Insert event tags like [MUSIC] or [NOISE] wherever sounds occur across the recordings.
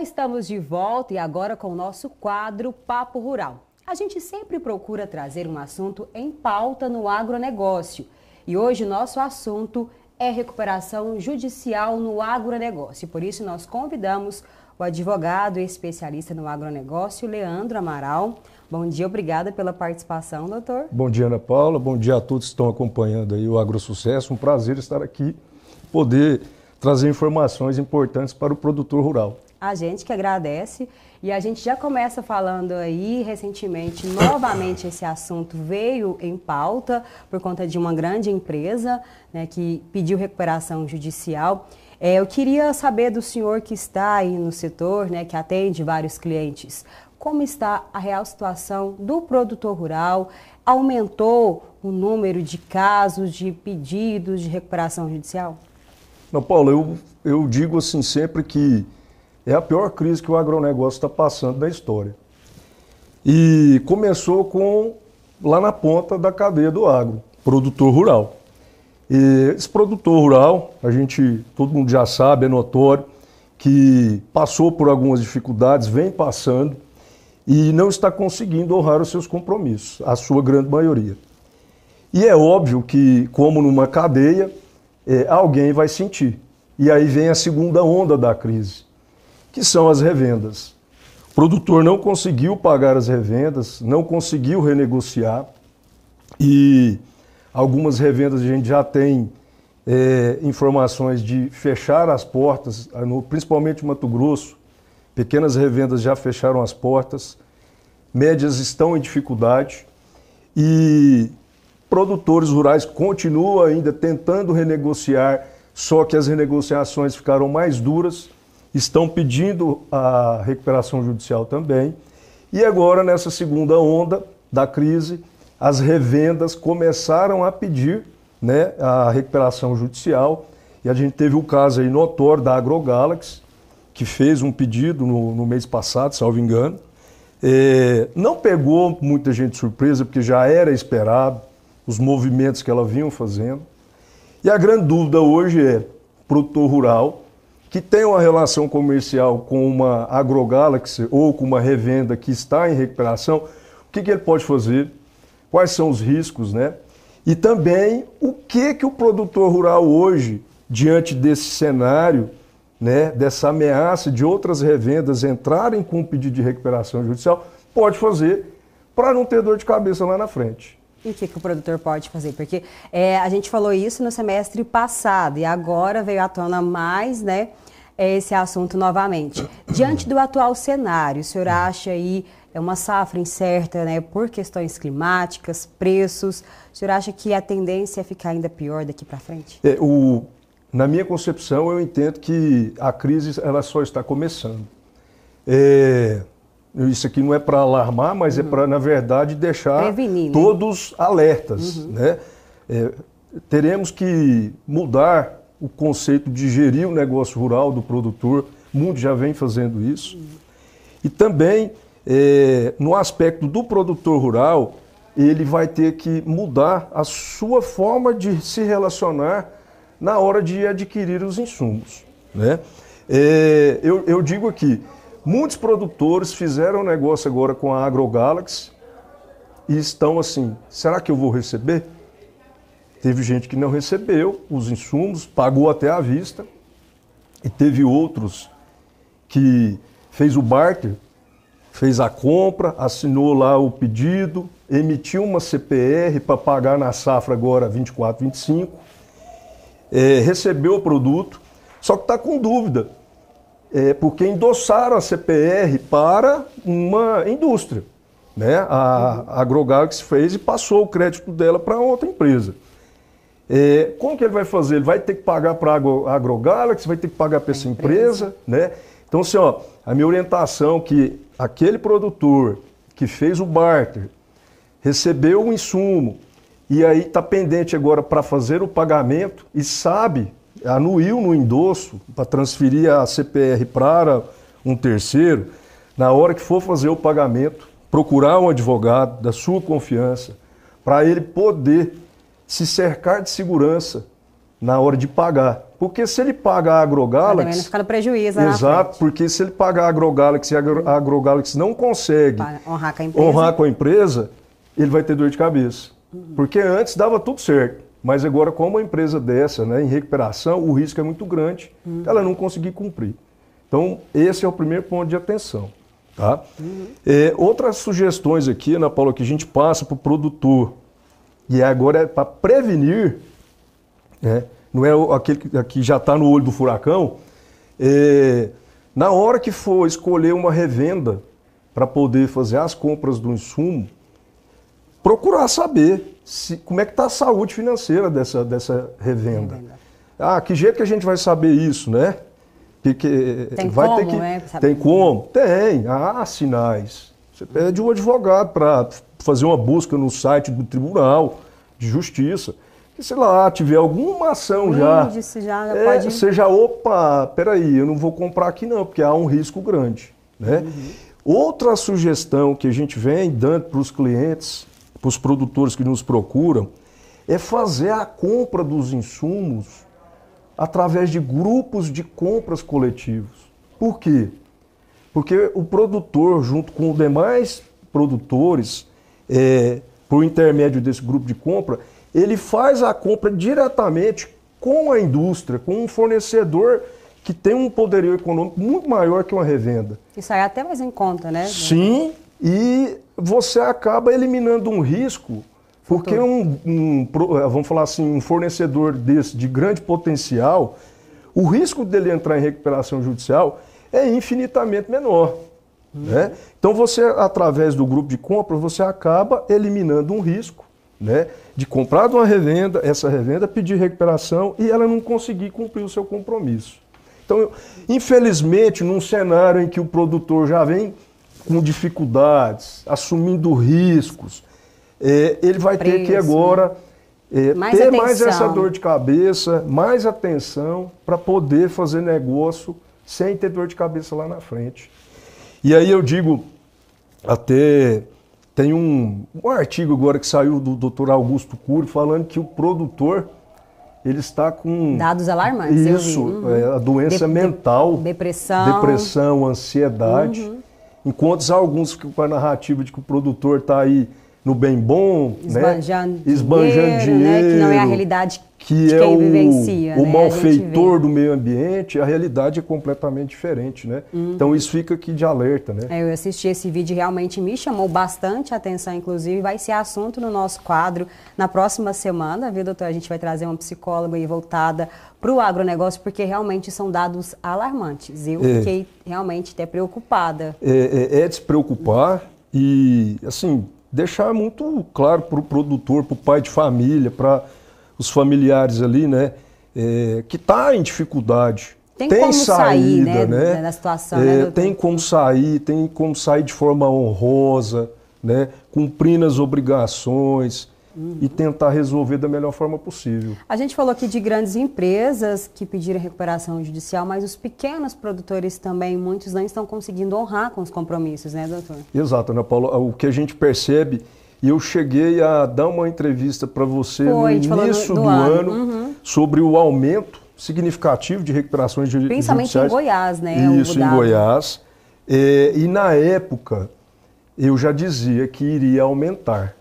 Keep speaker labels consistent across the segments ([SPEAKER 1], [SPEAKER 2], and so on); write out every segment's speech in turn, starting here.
[SPEAKER 1] estamos de volta e agora com o nosso quadro Papo Rural. A gente sempre procura trazer um assunto em pauta no agronegócio. E hoje o nosso assunto é recuperação judicial no agronegócio. Por isso, nós convidamos o advogado e especialista no agronegócio, Leandro Amaral. Bom dia, obrigada pela participação, doutor.
[SPEAKER 2] Bom dia, Ana Paula. Bom dia a todos que estão acompanhando aí o AgroSucesso. Um prazer estar aqui, poder trazer informações importantes para o produtor rural.
[SPEAKER 1] A gente que agradece. E a gente já começa falando aí, recentemente, novamente esse assunto veio em pauta por conta de uma grande empresa né, que pediu recuperação judicial. É, eu queria saber do senhor que está aí no setor, né, que atende vários clientes, como está a real situação do produtor rural? Aumentou o número de casos, de pedidos de recuperação judicial?
[SPEAKER 2] Não, Paulo, eu, eu digo assim sempre que é a pior crise que o agronegócio está passando da história. E começou com lá na ponta da cadeia do agro, produtor rural. E esse produtor rural, a gente, todo mundo já sabe, é notório, que passou por algumas dificuldades, vem passando e não está conseguindo honrar os seus compromissos, a sua grande maioria. E é óbvio que, como numa cadeia, é, alguém vai sentir. E aí vem a segunda onda da crise que são as revendas. O produtor não conseguiu pagar as revendas, não conseguiu renegociar e algumas revendas a gente já tem é, informações de fechar as portas, principalmente Mato Grosso, pequenas revendas já fecharam as portas, médias estão em dificuldade e produtores rurais continuam ainda tentando renegociar, só que as renegociações ficaram mais duras estão pedindo a recuperação judicial também. E agora, nessa segunda onda da crise, as revendas começaram a pedir né, a recuperação judicial. E a gente teve o caso aí notório da AgroGalaxy, que fez um pedido no, no mês passado, salvo engano. É, não pegou muita gente surpresa, porque já era esperado os movimentos que ela vinham fazendo. E a grande dúvida hoje é, produtor rural, que tem uma relação comercial com uma agrogalaxy ou com uma revenda que está em recuperação, o que, que ele pode fazer, quais são os riscos, né? E também o que, que o produtor rural hoje, diante desse cenário, né, dessa ameaça de outras revendas entrarem com um pedido de recuperação judicial, pode fazer para não ter dor de cabeça lá na frente.
[SPEAKER 1] E o que, que, o produtor pode fazer? Porque é, a gente falou isso no semestre passado e agora veio à tona mais, né? É, esse assunto novamente. Diante do atual cenário, o senhor acha aí é uma safra incerta, né? Por questões climáticas, preços. O senhor acha que a tendência é ficar ainda pior daqui para frente?
[SPEAKER 2] É, o, na minha concepção, eu entendo que a crise ela só está começando. É, isso aqui não é para alarmar, mas é uhum. é para, na verdade, deixar Prevenir, né? todos né? alertas. Uhum. Né? É, teremos que mudar o conceito de gerir o negócio rural do produtor. O mundo já vem fazendo isso. Uhum. E também, é, no aspecto do produtor rural, ele vai ter que mudar a sua forma de se relacionar na hora de adquirir os insumos. Né? É, eu, eu digo aqui, Muitos produtores fizeram negócio agora com a AgroGalaxy e estão assim, será que eu vou receber? Teve gente que não recebeu os insumos, pagou até à vista, e teve outros que fez o barter, fez a compra, assinou lá o pedido, emitiu uma CPR para pagar na safra agora 24, 25, é, recebeu o produto, só que está com dúvida é, porque endossaram a CPR para uma indústria. Né? A, a Agrogalax fez e passou o crédito dela para outra empresa. É, como que ele vai fazer? Ele vai ter que pagar para a AgroGalaxy, vai ter que pagar para essa empresa, né? Então, assim, ó, a minha orientação é que aquele produtor que fez o barter, recebeu o insumo e aí está pendente agora para fazer o pagamento e sabe anuiu no endosso para transferir a CPR para um terceiro, na hora que for fazer o pagamento, procurar um advogado da sua confiança, para ele poder se cercar de segurança na hora de pagar. Porque se ele pagar a AgroGalaxy... Não ficar
[SPEAKER 1] no prejuízo. Né, Exato,
[SPEAKER 2] porque se ele pagar a AgroGalaxy e a AgroGalaxy não consegue
[SPEAKER 1] honrar com, honrar com
[SPEAKER 2] a empresa, ele vai ter dor de cabeça. Uhum. Porque antes dava tudo certo. Mas agora, como uma empresa dessa, né, em recuperação, o risco é muito grande, uhum. ela não conseguir cumprir. Então, esse é o primeiro ponto de atenção. Tá? Uhum. É, outras sugestões aqui, Ana Paula, que a gente passa para o produtor, e é agora é para prevenir, né, não é aquele que já está no olho do furacão, é, na hora que for escolher uma revenda para poder fazer as compras do insumo, procurar saber se, como é que está a saúde financeira dessa, dessa revenda. Ah, que jeito que a gente vai saber isso, né? Que, que tem vai como, ter que, né? Tem como? Tem. Ah, sinais. Você pede um advogado para fazer uma busca no site do Tribunal de Justiça. E, sei lá, tiver alguma ação já.
[SPEAKER 1] Índice já, já é, pode... Você
[SPEAKER 2] já, opa, peraí, eu não vou comprar aqui não, porque há um risco grande. Né? Uhum. Outra sugestão que a gente vem dando para os clientes para os produtores que nos procuram, é fazer a compra dos insumos através de grupos de compras coletivos. Por quê? Porque o produtor, junto com os demais produtores, é, por intermédio desse grupo de compra, ele faz a compra diretamente com a indústria, com um fornecedor que tem um poderio econômico muito maior que uma revenda.
[SPEAKER 1] Isso aí é até mais em conta, né?
[SPEAKER 2] Sim, e você acaba eliminando um risco, porque um, um, eh, vamos falar assim, um fornecedor desse de grande potencial, o risco dele entrar em recuperação judicial é infinitamente menor. Uhum. Né? Então você, através do grupo de compra, você acaba eliminando um risco né, de comprar de uma revenda, essa revenda pedir recuperação e ela não conseguir cumprir o seu compromisso. Então, infelizmente, num cenário em que o produtor já vem com dificuldades, assumindo riscos, é, ele vai Preço, ter que agora né? é, mais ter atenção. mais essa dor de cabeça, mais atenção para poder fazer negócio sem ter dor de cabeça lá na frente. E aí eu digo, até tem um, um artigo agora que saiu do Dr. Augusto Cury falando que o produtor ele está com dados
[SPEAKER 1] alarmantes. Isso, uhum. é,
[SPEAKER 2] a doença de mental,
[SPEAKER 1] depressão, depressão,
[SPEAKER 2] ansiedade. Uhum encontros alguns com a narrativa de que o produtor está aí no bem bom, esbanjando, né? esbanjando dinheiro, dinheiro né? que não é a realidade que é o, o né? malfeitor do meio ambiente, a realidade é completamente diferente, né? Uhum. Então isso fica aqui de alerta, né?
[SPEAKER 1] É, eu assisti esse vídeo e realmente me chamou bastante atenção, inclusive vai ser assunto no nosso quadro na próxima semana, viu, doutor? A gente vai trazer uma psicóloga aí voltada para o agronegócio, porque realmente são dados alarmantes. Eu é. fiquei realmente até preocupada.
[SPEAKER 2] É, é, é preocupar e, assim, deixar muito claro para o produtor, para o pai de família, para os familiares ali, né? É, que está em dificuldade. Tem, tem como saída, sair, né?
[SPEAKER 1] né? situação, é, né, eh,
[SPEAKER 2] tem como sair, tem como sair de forma honrosa, né? Cumprindo as obrigações uhum. e tentar resolver da melhor forma possível.
[SPEAKER 1] A gente falou aqui de grandes empresas que pediram recuperação judicial, mas os pequenos produtores também, muitos não estão conseguindo honrar com os compromissos, né, doutor?
[SPEAKER 2] Exato, Ana Paula. O que a gente percebe, e eu cheguei a dar uma entrevista para você Foi, no início do, do, ano, ano uhum. sobre o aumento significativo de recuperações judiciais. Principalmente em Goiás,
[SPEAKER 1] né? Isso, em Goiás.
[SPEAKER 2] É, e na época, eu já dizia que iria aumentar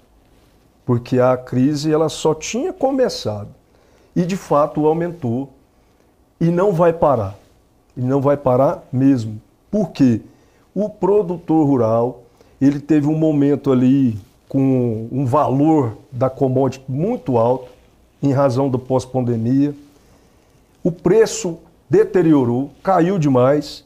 [SPEAKER 2] porque a crise ela só tinha começado e de fato aumentou e não vai parar. E não vai parar mesmo. porque O produtor rural, ele teve um momento ali com um valor da commodity muito alto em razão do pós-pandemia. O preço deteriorou, caiu demais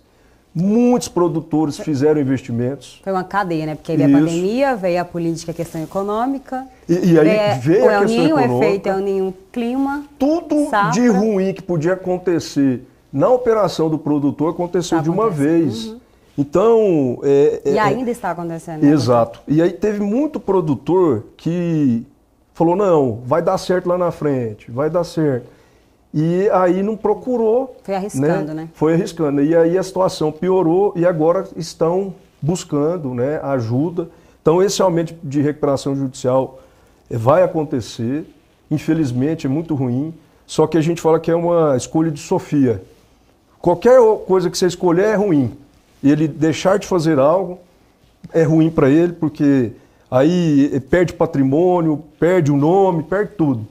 [SPEAKER 2] Muitos produtores fizeram investimentos.
[SPEAKER 1] Foi uma cadeia, né? Porque veio a pandemia, veio a política, a questão econômica.
[SPEAKER 2] E, e aí veio, é, veio a questão ninho, é econômica. O efeito
[SPEAKER 1] é o clima. Tudo safra. de ruim
[SPEAKER 2] que podia acontecer na operação do produtor aconteceu tá de uma vez. Uhum. Então. É, é, e é ainda
[SPEAKER 1] está acontecendo. Né?
[SPEAKER 2] Exato. E aí teve muito produtor que falou: não, vai dar certo lá na frente, vai dar certo. E aí não procurou. Foi né? arriscando, né? né? Foi arriscando. E aí a situação piorou e agora estão buscando né, ajuda. Então, esse aumento de recuperação judicial vai acontecer. Infelizmente, é muito ruim. Só que a gente fala que é uma escolha de Sofia. Qualquer coisa que você escolher é ruim. Ele deixar de fazer algo é ruim para ele, porque aí perde patrimônio, perde o nome, perde tudo.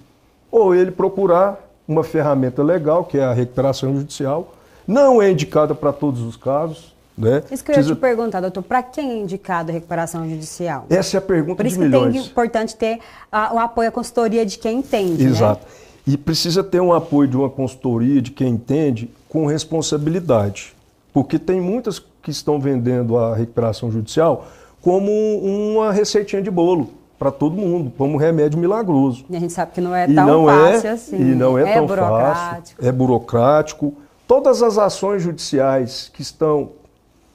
[SPEAKER 2] Ou ele procurar uma ferramenta legal, que é a recuperação judicial. Não é indicada para todos os casos. Né? Isso que eu Precisa... ia te
[SPEAKER 1] perguntar, doutor, para quem é indicado a recuperação judicial? Essa
[SPEAKER 2] é a pergunta Por isso de milhões. Tem, é
[SPEAKER 1] importante ter a, o apoio à consultoria de quem entende. Né? Exato.
[SPEAKER 2] Né? E precisa ter um apoio de uma consultoria, de quem entende, com responsabilidade. Porque tem muitas que estão vendendo a recuperação judicial como uma receitinha de bolo para todo mundo, como um remédio milagroso.
[SPEAKER 1] E a gente sabe que não é e tão não é- fácil é, assim. E não é, é tão fácil.
[SPEAKER 2] É burocrático. Todas as ações judiciais que estão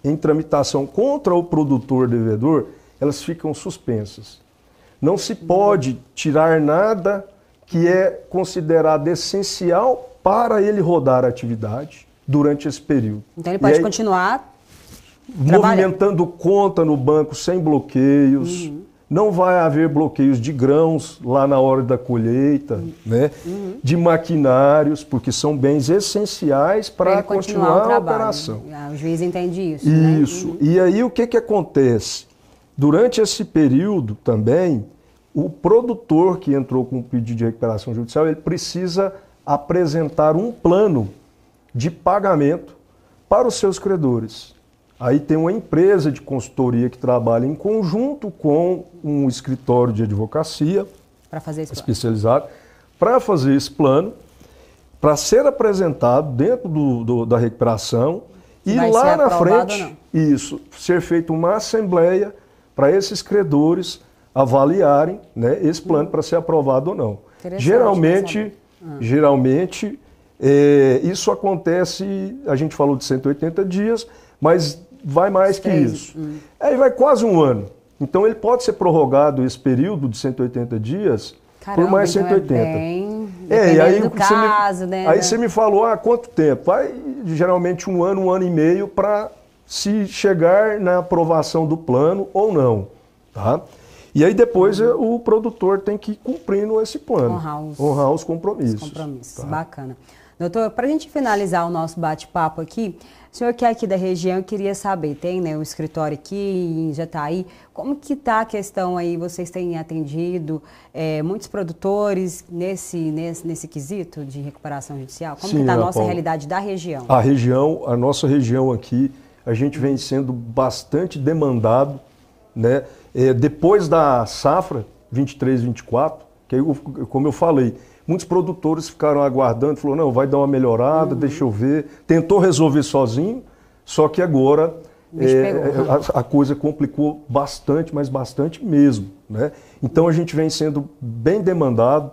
[SPEAKER 2] em tramitação contra o produtor devedor, elas ficam suspensas. Não se pode tirar nada que é considerado essencial para ele rodar a atividade durante esse período. Então ele pode aí,
[SPEAKER 1] continuar
[SPEAKER 2] movimentando conta no banco sem bloqueios. Uhum não vai haver bloqueios de grãos lá na hora da colheita, né? Uhum. de maquinários, porque são bens essenciais para continuar, continuar a operação.
[SPEAKER 1] Ah, o juiz entende isso. Né?
[SPEAKER 2] Isso. Né? E aí o que, que acontece? Durante esse período também, o produtor que entrou com o pedido de recuperação judicial, ele precisa apresentar um plano de pagamento para os seus credores. Aí tem uma empresa de consultoria que trabalha em conjunto com um escritório de advocacia especializado para fazer esse plano, para ser apresentado dentro do, do, da recuperação e Vai lá na frente, isso, ser feita uma assembleia para esses credores avaliarem né, esse plano para ser aprovado ou não. Geralmente, ah. geralmente é, isso acontece, a gente falou de 180 dias, mas vai mais que isso. Hum. Aí é, vai quase um ano. Então ele pode ser prorrogado esse período de 180 dias Caramba, por mais 180. Então é, bem...
[SPEAKER 1] é e aí, você me, né? aí você
[SPEAKER 2] me falou, ah, quanto tempo? Vai geralmente um ano, um ano e meio para se chegar na aprovação do plano ou não, tá? E aí depois uhum. o produtor tem que ir cumprindo esse plano. Honrar os, honrar os compromissos. Os
[SPEAKER 1] compromissos, tá? bacana. Doutor, para a gente finalizar o nosso bate-papo aqui, o senhor que é aqui da região, queria saber, tem né, um escritório aqui em Jataí, tá como que está a questão aí, vocês têm atendido é, muitos produtores nesse, nesse, nesse quesito de recuperação judicial? Como está a nossa Paulo. realidade da região? A
[SPEAKER 2] região, a nossa região aqui, a gente vem sendo bastante demandado, né? É, depois da safra 23, 24, que aí, como eu falei, Muitos produtores ficaram aguardando, falou, não, vai dar uma melhorada, uhum. deixa eu ver. Tentou resolver sozinho, só que agora é, é, a, a, coisa complicou bastante, mas bastante mesmo. Né? Então a gente vem sendo bem demandado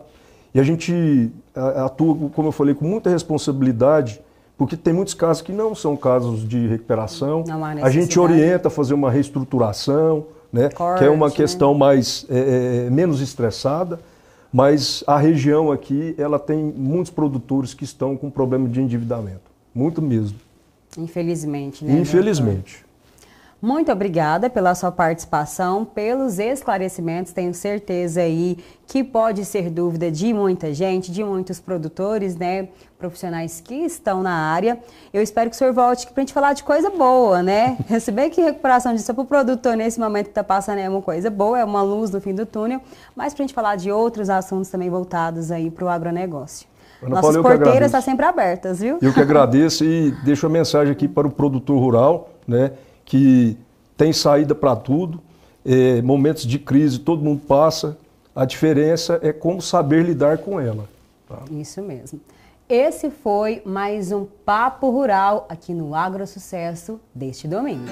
[SPEAKER 2] e a gente atua, como eu falei, com muita responsabilidade, porque tem muitos casos que não são casos de recuperação. a gente orienta a fazer uma reestruturação, né? Corte, que é uma né? questão né? mais é, é, é, menos estressada mas a região aqui, ela tem muitos produtores que estão com problema de endividamento. Muito mesmo.
[SPEAKER 1] Infelizmente, né? né Infelizmente. Muito obrigada pela sua participação, pelos esclarecimentos. Tenho certeza aí que pode ser dúvida de muita gente, de muitos produtores, né? Profissionais que estão na área. Eu espero que o senhor volte para a gente falar de coisa boa, né? Se bem que recuperação disso é para o produtor nesse momento que está passando é uma coisa boa, é uma luz no fim do túnel, mas para a gente falar de outros assuntos também voltados aí para o agronegócio.
[SPEAKER 2] Ana Nossas Paula, porteiras estão tá
[SPEAKER 1] sempre abertas, viu? Eu que [LAUGHS]
[SPEAKER 2] agradeço e deixo a mensagem aqui para o produtor rural, né? que tem saída para tudo, é, momentos de crise todo mundo passa, a diferença é como saber lidar com ela. Tá? Isso
[SPEAKER 1] mesmo. Esse foi mais um Papo Rural aqui no Agro Sucesso deste domingo.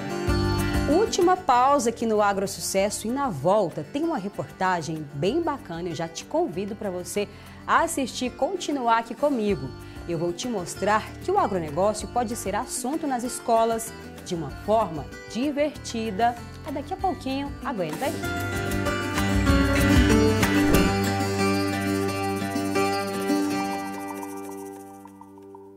[SPEAKER 1] Última pausa aqui no Agro Sucesso e na volta tem uma reportagem bem bacana. Eu já te convido para você assistir, continuar aqui comigo. Eu vou te mostrar que o agronegócio pode ser assunto nas escolas, de uma forma divertida. Daqui a pouquinho, aguenta aí.